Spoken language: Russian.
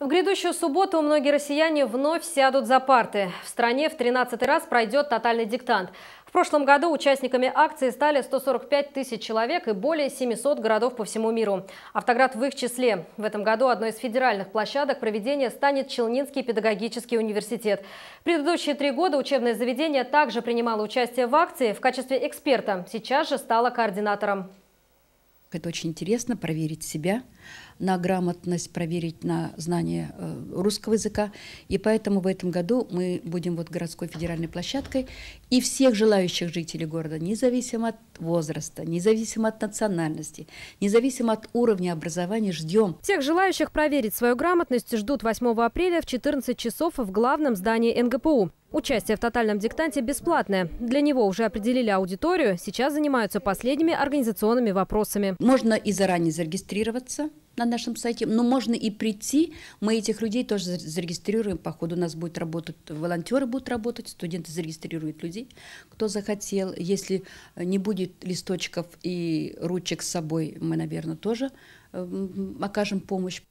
В грядущую субботу многие россияне вновь сядут за парты. В стране в 13 раз пройдет тотальный диктант. В прошлом году участниками акции стали 145 тысяч человек и более 700 городов по всему миру. Автоград в их числе. В этом году одной из федеральных площадок проведения станет Челнинский педагогический университет. предыдущие три года учебное заведение также принимало участие в акции в качестве эксперта. Сейчас же стало координатором. Это очень интересно проверить себя, на грамотность, проверить на знание э, русского языка. И поэтому в этом году мы будем вот городской федеральной площадкой. И всех желающих жителей города, независимо от возраста, независимо от национальности, независимо от уровня образования, ждем. Всех желающих проверить свою грамотность ждут 8 апреля в 14 часов в главном здании НГПУ. Участие в тотальном диктанте бесплатное. Для него уже определили аудиторию. Сейчас занимаются последними организационными вопросами. Можно и заранее зарегистрироваться на нашем сайте, но можно и прийти, мы этих людей тоже зарегистрируем, по ходу у нас будет работать, волонтеры будут работать, студенты зарегистрируют людей, кто захотел, если э, не будет листочков и ручек с собой, мы, наверное, тоже э, окажем помощь.